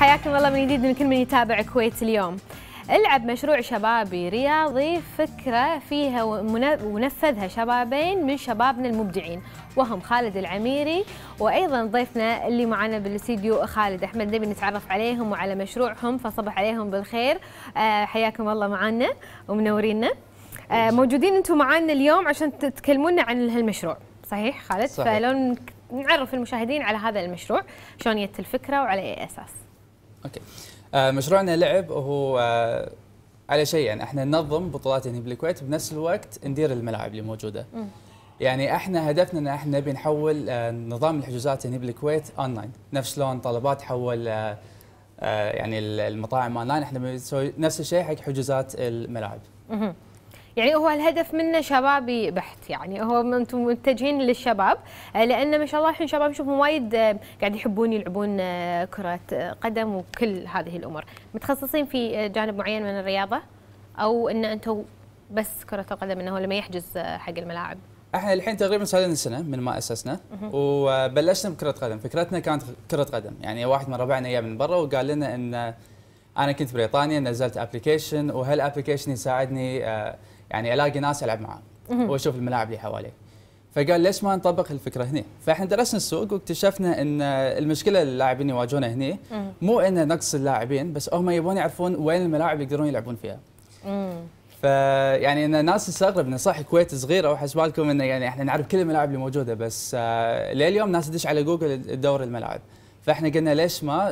حياكم الله من جديد من كل من يتابع كويت اليوم العب مشروع شبابي رياضي فكرة فيها ونفذها شبابين من شبابنا المبدعين وهم خالد العميري وأيضا ضيفنا اللي معنا بالاستديو خالد أحمد نبي نتعرف عليهم وعلى مشروعهم فصبح عليهم بالخير آه، حياكم الله معنا ومنورينا آه، موجودين أنتم معنا اليوم عشان تتكلمونا عن هالمشروع صحيح خالد صحيح. فلو نعرف المشاهدين على هذا المشروع شلون جت الفكرة وعلى أي أساس اوكي آه مشروعنا لعب هو آه على شيء يعني احنا ننظم بطولات هنا يعني بالكويت بنفس الوقت ندير الملاعب اللي موجوده يعني احنا هدفنا ان احنا نبي نحول آه نظام الحجوزات هنا يعني بالكويت اونلاين نفس شلون طلبات حول آه, آه، يعني المطاعم اونلاين احنا بنسوي نفس الشيء حق حجوزات الملاعب. يعني هو الهدف منه شبابي بحت يعني هو انتم متجهين للشباب آه، لان ما شاء الله الحين شباب نشوفهم وايد آه، قاعد يحبون يلعبون آه، كره قدم وكل هذه الامور متخصصين في جانب معين من الرياضه او ان انتم بس كره القدم انه لما يحجز حق الملاعب احنا الحين تقريبا صار لنا سنه من ما اسسنا وبلشنا بكره قدم فكرتنا كانت كره قدم يعني واحد من ربعنا جاء من برا وقال لنا ان انا كنت بريطانيا نزلت ابلكيشن وهالابلكيشن يساعدني يعني الاقي ناس العب معاهم واشوف الملاعب اللي حواليه فقال ليش ما نطبق الفكره هنا؟ فاحنا درسنا السوق واكتشفنا ان المشكله اللي اللاعبين يواجهونها هنا مو ان نقص اللاعبين بس هم يبون يعرفون وين الملاعب يقدرون يلعبون فيها. فيعني ان الناس تستغرب انه صح الكويت صغيره وحسب بالكم انه يعني احنا نعرف كل الملاعب اللي موجوده بس آه، لليوم الناس تدش على جوجل تدور الملاعب. فاحنا قلنا ليش ما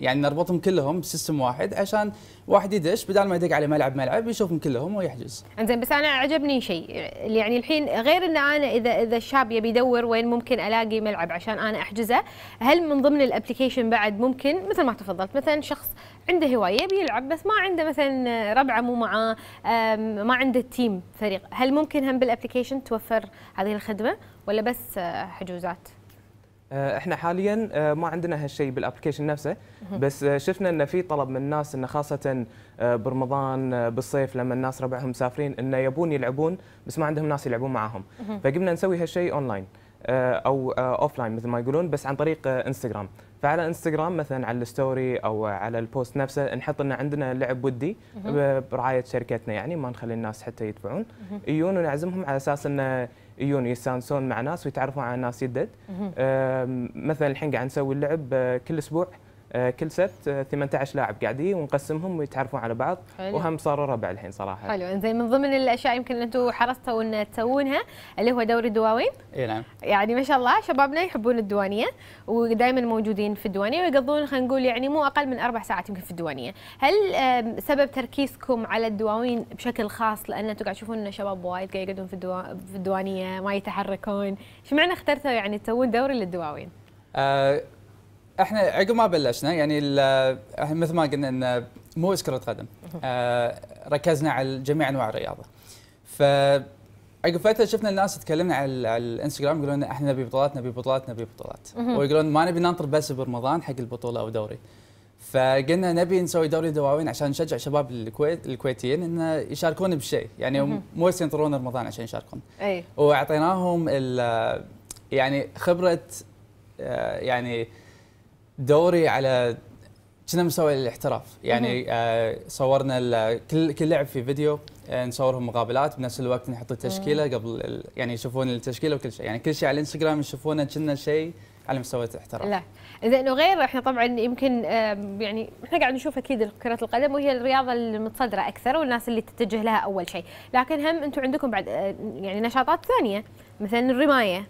يعني نربطهم كلهم بسيستم واحد عشان واحد يدش بدل ما يدق على ملعب ملعب يشوفهم كلهم ويحجز. انزين بس انا عجبني شيء يعني الحين غير ان انا اذا اذا الشاب يبي يدور وين ممكن الاقي ملعب عشان انا احجزه، هل من ضمن الابلكيشن بعد ممكن مثل ما تفضلت مثلا شخص عنده هوايه يبي يلعب بس ما عنده مثلا ربعه مو معاه ما عنده تيم فريق، هل ممكن هم بالابلكيشن توفر هذه الخدمه ولا بس آه، حجوزات؟ آه، احنا حاليا آه، ما عندنا هالشيء بالابلكيشن نفسه بس آه، شفنا ان في طلب من الناس ان خاصه برمضان بالصيف لما الناس ربعهم مسافرين انه يبون يلعبون بس ما عندهم ناس يلعبون معاهم فقمنا نسوي هالشيء اونلاين او اوف لاين مثل ما يقولون بس عن طريق انستغرام فعلى انستغرام مثلا على الستوري او على البوست نفسه نحط ان عندنا لعب ودي برعايه شركتنا يعني ما نخلي الناس حتى يدفعون يجون ونعزمهم على اساس انه يجون يستانسون مع ناس ويتعرفون على ناس جدد مثلا الحين قاعد نسوي اللعب آه، كل اسبوع آه، كل ست 18 آه، لاعب قاعدين ونقسمهم ويتعرفون على بعض حلو. وهم صاروا ربع الحين صراحه حلو انزين من ضمن الاشياء يمكن انتم حرصتوا ان تسوونها اللي هو دوري الدواوين اي نعم يعني ما شاء الله شبابنا يحبون الديوانيه ودائما موجودين في الديوانيه ويقضون خلينا نقول يعني مو اقل من اربع ساعات يمكن في الديوانيه هل سبب تركيزكم على الدواوين بشكل خاص لان انتم قاعد تشوفون ان شباب وايد قاعد يقعدون في, في الديوانيه ما يتحركون ايش معنى اخترتوا يعني تسوون دوري للدواوين آه احنا عقب ما بلشنا يعني مثل ما قلنا انه مو بس كره قدم آه ركزنا على جميع انواع الرياضه ف عقب فتره شفنا الناس تكلمنا على, الانستغرام يقولون احنا نبي بطولات نبي بطولات نبي بطولات ويقولون ما نبي ننطر بس برمضان حق البطوله او دوري فقلنا نبي نسوي دوري دواوين عشان نشجع شباب الكويت الكويتيين ان يشاركون بشيء يعني مو بس ينطرون رمضان عشان يشاركون اي واعطيناهم يعني خبره آه، يعني دوري على كنا مسوي الاحتراف يعني آه صورنا كل كل لعب في فيديو آه نصورهم مقابلات بنفس الوقت نحط التشكيله قبل يعني يشوفون التشكيله وكل شيء يعني كل شيء على الانستغرام يشوفونه كنا شيء على مستوى الاحتراف لا زين غير احنا طبعا يمكن آه، يعني احنا قاعد نشوف اكيد كره القدم وهي الرياضه المتصدره اكثر والناس اللي تتجه لها اول شيء لكن هم انتم عندكم بعد آه، يعني نشاطات ثانيه مثلا الرمايه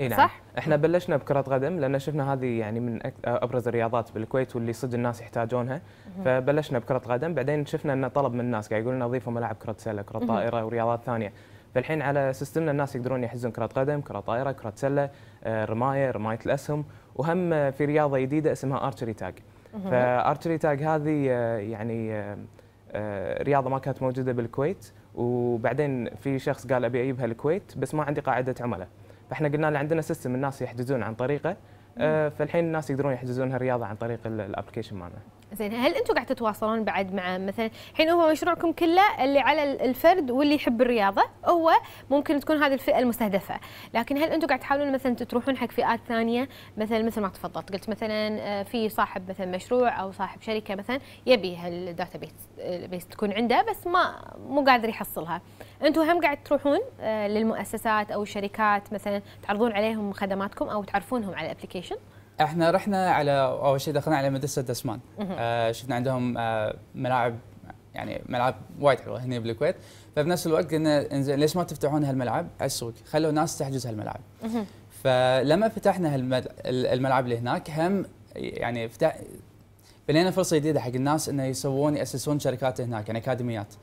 اي نعم صح؟ احنا بلشنا بكرة قدم لان شفنا هذه يعني من ابرز الرياضات بالكويت واللي صدق الناس يحتاجونها فبلشنا بكرة قدم بعدين شفنا ان طلب من الناس قاعد يقولون اضيفوا ملاعب كرة سلة، كرة طائرة ورياضات ثانية فالحين على سيستمنا الناس يقدرون يحجزون كرة قدم، كرة طائرة، كرة سلة، آه، رماية، رماية الاسهم وهم في رياضة جديدة اسمها ارتشري تاج فارتري تاج هذه آه، يعني آه، رياضه ما كانت موجوده بالكويت وبعدين في شخص قال ابي اجيبها الكويت بس ما عندي قاعده عملاء فاحنا قلنا له عندنا سيستم الناس يحجزون عن طريقه آه، فالحين الناس يقدرون يحجزون هالرياضه عن طريق الابلكيشن مالنا زين هل انتم قاعد تتواصلون بعد مع مثلا الحين هو مشروعكم كله اللي على الفرد واللي يحب الرياضه هو ممكن تكون هذه الفئه المستهدفه لكن هل انتم قاعد تحاولون مثلا تروحون حق فئات ثانيه مثلا مثل ما تفضلت قلت مثلا آه، في صاحب مثلا مشروع او صاحب شركه مثلا يبي هالداتا بيس تكون عنده بس ما مو قادر يحصلها انتم هم قاعد تروحون آه، للمؤسسات او الشركات مثلا تعرضون عليهم خدماتكم او تعرفونهم على الابلكيشن احنا رحنا على اول شيء دخلنا على مدرسه دسمان آه شفنا عندهم آه ملاعب يعني ملعب وايد حلوه هنا بالكويت فبنفس الوقت قلنا انزين ليش ما تفتحون هالملعب على السوق خلوا ناس تحجز هالملعب فلما فتحنا الملعب اللي هناك هم يعني فتح بنينا فرصه جديده حق الناس انه يسوون ياسسون شركات هناك يعني اكاديميات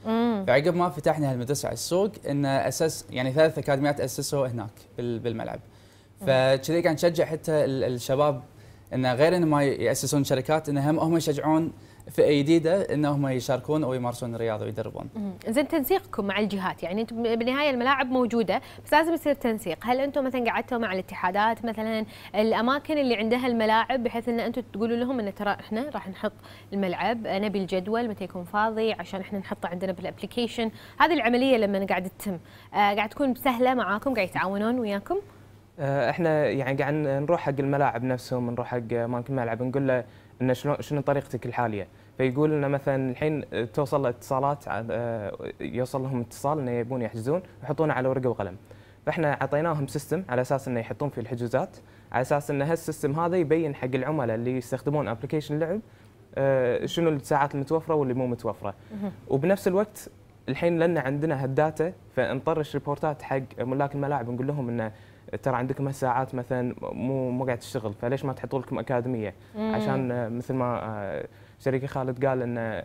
فعقب ما فتحنا هالمدرسه على السوق انه اسس يعني ثلاث اكاديميات اسسوا هناك بالملعب فكذي كان نشجع حتى الشباب انه غير انه ما ياسسون شركات انه هم هم يشجعون فئه جديده انهم يشاركون او يمارسون الرياضه ويدربون. زين تنسيقكم مع الجهات يعني انتم بالنهايه الملاعب موجوده بس لازم يصير تنسيق، هل انتم مثلا قعدتوا مع الاتحادات مثلا الاماكن اللي عندها الملاعب بحيث ان انتم تقولوا لهم ان ترى احنا راح نحط الملعب نبي الجدول متى يكون فاضي عشان احنا نحطه عندنا بالابلكيشن، هذه العمليه لما قاعد تتم آه، قاعد تكون سهله معاكم قاعد يتعاونون وياكم؟ آه، احنا يعني قاعد نروح حق الملاعب نفسهم نروح حق مالك الملعب نقول له ان شنو شنو طريقتك الحاليه فيقول لنا مثلا الحين توصل اتصالات آه، يوصل لهم اتصال انه يبون يحجزون يحطونه على ورقه وقلم فاحنا اعطيناهم سيستم على اساس انه يحطون فيه الحجوزات على اساس ان هالسيستم هذا يبين حق العملاء اللي يستخدمون ابلكيشن لعب آه، شنو الساعات المتوفره واللي مو متوفره وبنفس الوقت الحين لان عندنا هالداتا فنطرش ريبورتات حق ملاك الملاعب نقول لهم انه ترى عندكم ساعات مثلا مو مو قاعد تشتغل فليش ما تحطوا لكم اكاديميه عشان مثل ما آه، شريكي خالد قال ان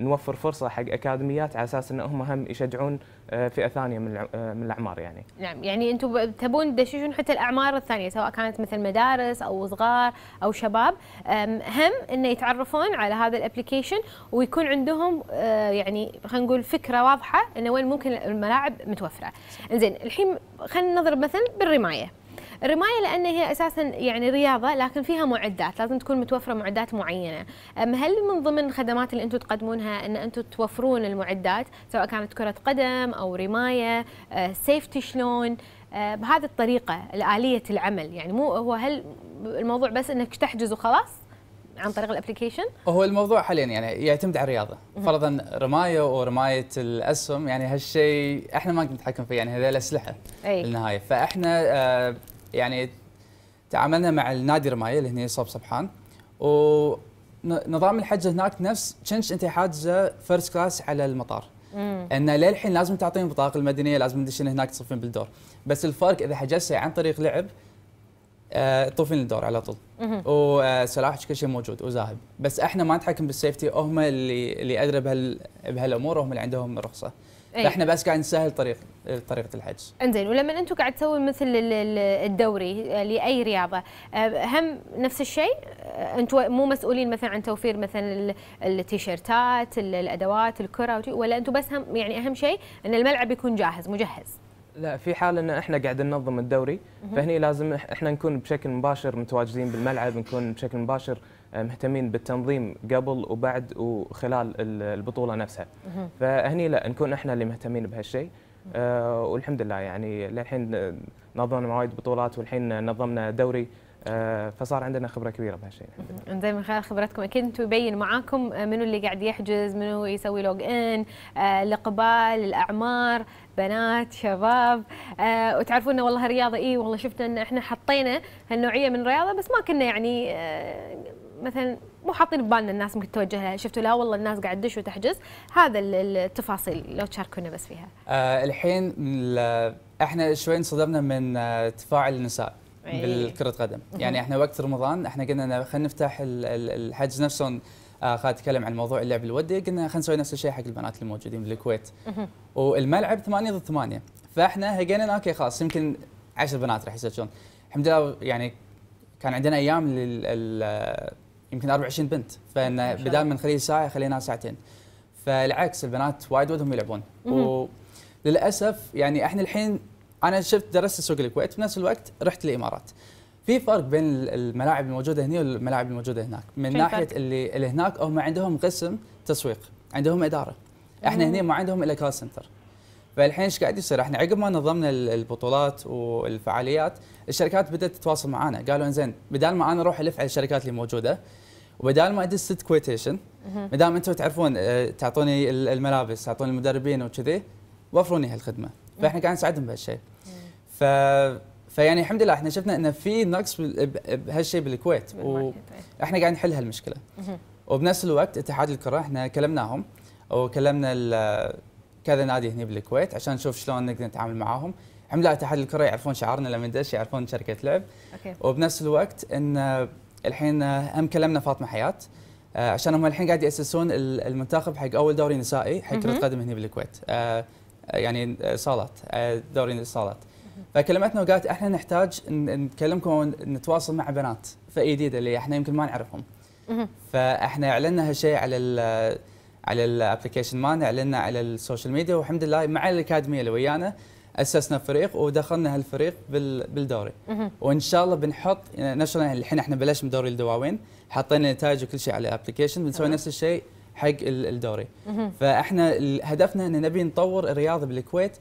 نوفر فرصه حق اكاديميات على اساس ان هم هم يشجعون آه، فئه ثانيه من آه، من الاعمار يعني. نعم يعني انتم تبون تدششون حتى الاعمار الثانيه سواء كانت مثل مدارس او صغار او شباب هم انه يتعرفون على هذا الابلكيشن ويكون عندهم آه، يعني خلينا نقول فكره واضحه انه وين ممكن الملاعب متوفره. زين الحين خلينا نضرب مثل بالرمايه. الرمايه لان هي اساسا يعني رياضه لكن فيها معدات لازم تكون متوفره معدات معينه هل من ضمن الخدمات اللي انتم تقدمونها ان انتم توفرون المعدات سواء كانت كره قدم او رمايه سيفتي أه، شلون أه، بهذه الطريقه الاليه العمل يعني مو هو هل الموضوع بس انك تحجز وخلاص عن طريق الابلكيشن؟ هو الموضوع حاليا يعني يعتمد على الرياضه، فرضا رمايه ورمايه الاسهم يعني هالشيء احنا ما نقدر نتحكم فيه يعني هذول اسلحه بالنهايه، فاحنا أه، يعني تعاملنا مع النادي الرمايه اللي هنا صوب صبحان ونظام الحجز هناك نفس كنش انت حاجزه فيرست كلاس على المطار مم. ان للحين لازم تعطيهم بطاقه المدنيه لازم تدشين هناك تصفين بالدور بس الفرق اذا حجزتي عن طريق لعب آه، تطوفين الدور على طول وسلاحك آه، كل شيء موجود وذاهب بس احنا ما نتحكم بالسيفتي هم اللي اللي ادرى بهال بهالامور وهم اللي عندهم الرخصه أيه. فاحنا بس قاعد نسهل طريق طريقه الحجز انزين ولما انتم قاعد تسوي مثل الدوري آه، لاي رياضه آه، هم نفس الشيء آه، انتم مو مسؤولين مثلا عن توفير مثلا التيشيرتات الادوات الكره ولا انتم بس هم يعني اهم شيء ان الملعب يكون جاهز مجهز لا في حال ان احنا قاعد ننظم الدوري فهني لازم احنا نكون بشكل مباشر متواجدين بالملعب نكون بشكل مباشر مهتمين بالتنظيم قبل وبعد وخلال البطوله نفسها فهني لا نكون احنا اللي مهتمين بهالشيء آه، والحمد لله يعني للحين نظمنا وايد بطولات والحين نظمنا دوري آه، فصار عندنا خبره كبيره بهالشيء زي من خلال خبرتكم اكيد انتم يبين معاكم آه، منو اللي قاعد يحجز منو يسوي لوج ان الاقبال الاعمار بنات شباب آه وتعرفون والله رياضه اي والله شفنا ان احنا حطينا هالنوعيه من الرياضه بس ما كنا يعني آه مثلا مو حاطين ببالنا الناس ممكن توجه لها شفتوا لا والله الناس قاعد تدش وتحجز هذا التفاصيل لو تشاركونا بس فيها آه الحين احنا شوي انصدمنا من تفاعل آه، النساء إيه. بالكرة قدم يعني احنا وقت رمضان احنا قلنا خلينا نفتح الحجز نفسه آه خالد تكلم عن موضوع اللعب الودي قلنا خلينا نسوي نفس الشيء حق البنات الموجودين بالكويت والملعب 8 ضد 8 فاحنا هقينا اوكي خلاص يمكن 10 بنات راح يسجلون الحمد لله يعني كان عندنا ايام لل يمكن 24 بنت فان بدال من خليها ساعه خليناها ساعتين فالعكس البنات وايد ودهم يلعبون وللاسف يعني احنا الحين انا شفت درست سوق الكويت في نفس الوقت رحت الامارات في فرق بين الملاعب الموجوده هنا والملاعب الموجوده هناك من ناحيه اللي, اللي هناك هم عندهم قسم تسويق عندهم اداره احنا هنا ما عندهم الا كول سنتر فالحين ايش قاعد يصير؟ احنا عقب ما نظمنا البطولات والفعاليات الشركات بدات تتواصل معنا قالوا انزين بدال ما انا اروح الف على الشركات اللي موجوده وبدال ما ادز ست كويتيشن ما دام انتم تعرفون آه، تعطوني الملابس تعطوني المدربين وكذي وفروني هالخدمه فاحنا قاعدين نساعدهم بهالشيء ف فيعني الحمد لله احنا شفنا انه في نقص بهالشيء بالكويت واحنا طيب. قاعدين نحل هالمشكله وبنفس الوقت اتحاد الكره احنا كلمناهم وكلمنا كذا نادي هنا بالكويت عشان نشوف شلون نقدر نتعامل معاهم الحمد لله اتحاد الكره يعرفون شعارنا لما ندش يعرفون شركه لعب أوكي. وبنفس الوقت ان الحين هم كلمنا فاطمه حياه آه، عشان هم الحين قاعد ياسسون المنتخب حق اول دوري نسائي حق كره قدم هنا بالكويت آه، آه، يعني صالات دوري الصالات فكلمتنا وقالت احنا نحتاج نكلمكم ونتواصل مع بنات فجديده اللي احنا يمكن ما نعرفهم فاحنا اعلنا هالشيء على على الابلكيشن مالنا اعلنا على السوشيال ميديا والحمد لله مع الاكاديميه اللي ويانا اسسنا فريق ودخلنا هالفريق بالدوري وان شاء الله بنحط نشرنا الحين احنا بلشنا دوري الدواوين حطينا نتائج وكل شيء على الابلكيشن بنسوي نفس الشيء حق الدوري فاحنا هدفنا ان نبي نطور الرياضه بالكويت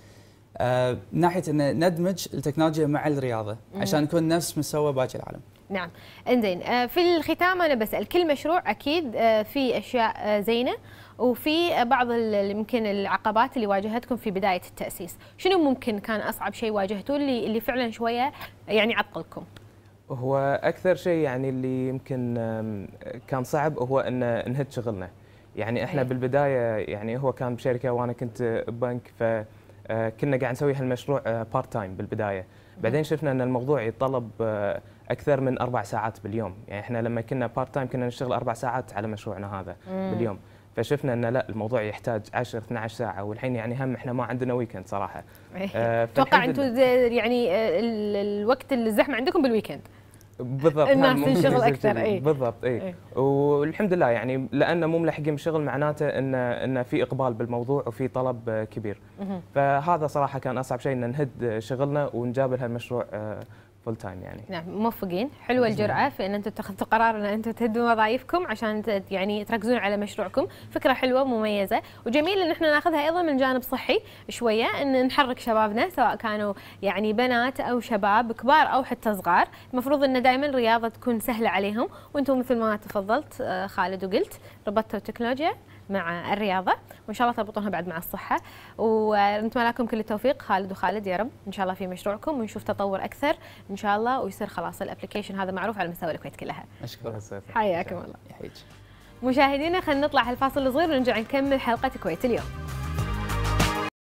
آه، من ناحيه ان ندمج التكنولوجيا مع الرياضه عشان نكون نفس مستوى باقي العالم نعم انزين آه، في الختام انا بسال كل مشروع اكيد آه، في اشياء آه، زينه وفي بعض يمكن العقبات اللي واجهتكم في بدايه التاسيس شنو ممكن كان اصعب شيء واجهتوه اللي اللي فعلا شويه يعني عطلكم هو اكثر شيء يعني اللي يمكن كان صعب هو ان نهد شغلنا يعني احنا إيه. بالبدايه يعني هو كان بشركه وانا كنت بنك ف آه، كنا قاعد نسوي هالمشروع بارت آه، تايم بالبدايه بعدين شفنا ان الموضوع يتطلب آه، اكثر من اربع ساعات باليوم يعني احنا لما كنا بارت تايم كنا نشتغل اربع ساعات على مشروعنا هذا مم. باليوم فشفنا ان لا الموضوع يحتاج 10 12 ساعه والحين يعني هم احنا ما عندنا ويكند صراحه اتوقع إيه. انتم يعني الوقت الزحمه عندكم بالويكند بالضبط الناس تنشغل اكثر اي بالضبط اي إيه. والحمد لله يعني لان مو ملحقين شغل معناته ان ان في اقبال بالموضوع وفي طلب آه، كبير فهذا صراحه كان اصعب شيء ان نهد شغلنا ونجابل هالمشروع آه، فول تايم يعني نعم موفقين حلوه الجرأه في ان انتم اتخذتوا قرار ان انتم تهدوا وظائفكم عشان يعني تركزون على مشروعكم فكره حلوه مميزه وجميل ان احنا ناخذها ايضا من جانب صحي شويه ان نحرك شبابنا سواء كانوا يعني بنات او شباب كبار او حتى صغار المفروض ان دائما الرياضه تكون سهله عليهم وانتم مثل ما تفضلت آه، خالد وقلت ربطتوا التكنولوجيا مع الرياضه وان شاء الله تربطونها بعد مع الصحه ونتمنى لكم كل التوفيق خالد وخالد يا رب ان شاء الله في مشروعكم ونشوف تطور اكثر ان شاء الله ويصير خلاص الأبليكيشن هذا معروف على مستوى الكويت كلها اشكرك حياكم الله مشاهدينا خلينا نطلع الفاصل الصغير ونرجع نكمل حلقه كويت اليوم